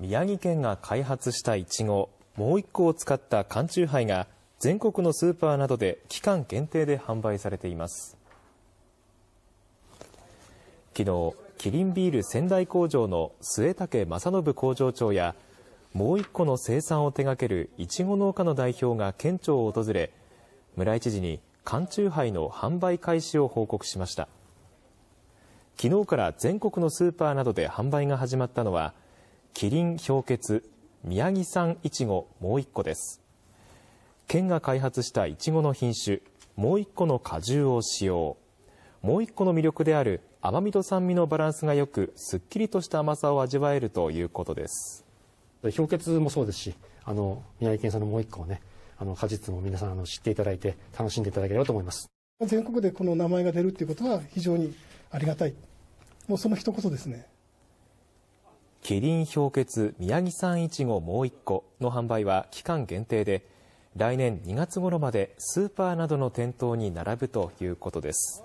宮城県が開発したいちご、もう一個を使った缶チューハイが、全国のスーパーなどで期間限定で販売されています。昨日、キリンビール仙台工場の末竹正信工場長や、もう一個の生産を手掛けるいちご農家の代表が県庁を訪れ、村井知事に缶チューハイの販売開始を報告しました。昨日から全国のスーパーなどで販売が始まったのは、キリン氷結、宮城産いちごもう1個です。県が開発したいちごの品種、もう1個の果汁を使用。もう1個の魅力である甘みと酸味のバランスがよく、すっきりとした甘さを味わえるということです。氷結もそうですし、あの、宮城県産のもう1個をね、あの、果実も皆さんあの知っていただいて、楽しんでいただければと思います。全国でこの名前が出るっていうことは非常にありがたい。もうその一言ですね。キリン氷結宮城産いちごもう1個の販売は期間限定で、来年2月頃までスーパーなどの店頭に並ぶということです。